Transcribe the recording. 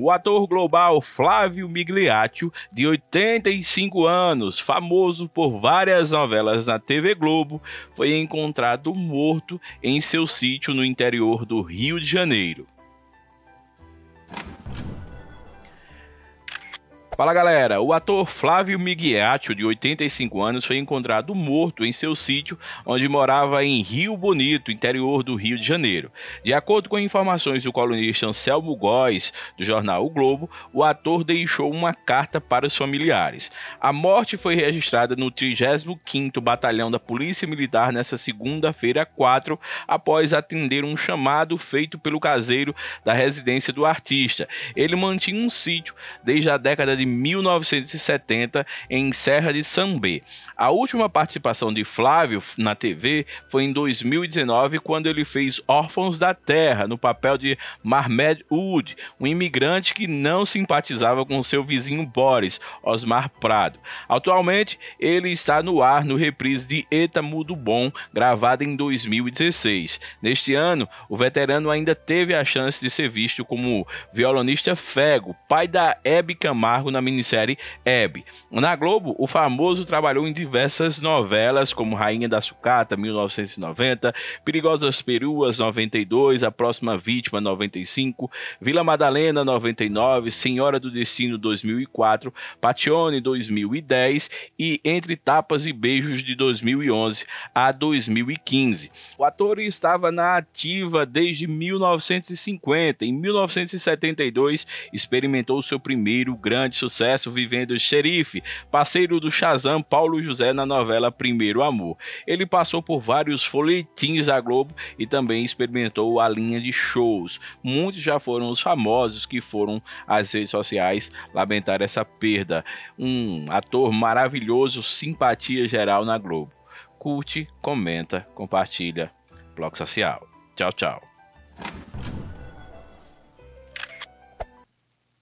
O ator global Flávio Migliaccio, de 85 anos, famoso por várias novelas na TV Globo, foi encontrado morto em seu sítio no interior do Rio de Janeiro. Fala galera, o ator Flávio Migliaccio, de 85 anos, foi encontrado morto em seu sítio onde morava em Rio Bonito, interior do Rio de Janeiro. De acordo com informações do colunista Anselmo Góes, do jornal O Globo, o ator deixou uma carta para os familiares. A morte foi registrada no 35º Batalhão da Polícia Militar nesta segunda-feira 4, após atender um chamado feito pelo caseiro da residência do artista. Ele mantinha um sítio desde a década de de 1970 em Serra de Sambê. A última participação de Flávio na TV foi em 2019, quando ele fez Órfãos da Terra, no papel de Marmed Wood, um imigrante que não simpatizava com seu vizinho Boris, Osmar Prado. Atualmente, ele está no ar no reprise de Eta Mudo Bom, gravada em 2016. Neste ano, o veterano ainda teve a chance de ser visto como violonista fego, pai da Hebe Camargo na minissérie Hebe. Na Globo, o famoso trabalhou em diversas novelas, como Rainha da Sucata, 1990, Perigosas Peruas, 92, A Próxima Vítima, 95, Vila Madalena, 99, Senhora do Destino, 2004, Patione, 2010 e Entre Tapas e Beijos, de 2011 a 2015. O ator estava na ativa desde 1950. Em 1972, experimentou seu primeiro grande sucesso sucesso vivendo xerife, parceiro do Shazam Paulo José na novela Primeiro Amor. Ele passou por vários folhetins da Globo e também experimentou a linha de shows. Muitos já foram os famosos que foram às redes sociais lamentar essa perda. Um ator maravilhoso, simpatia geral na Globo. Curte, comenta, compartilha. Blog Social. Tchau, tchau.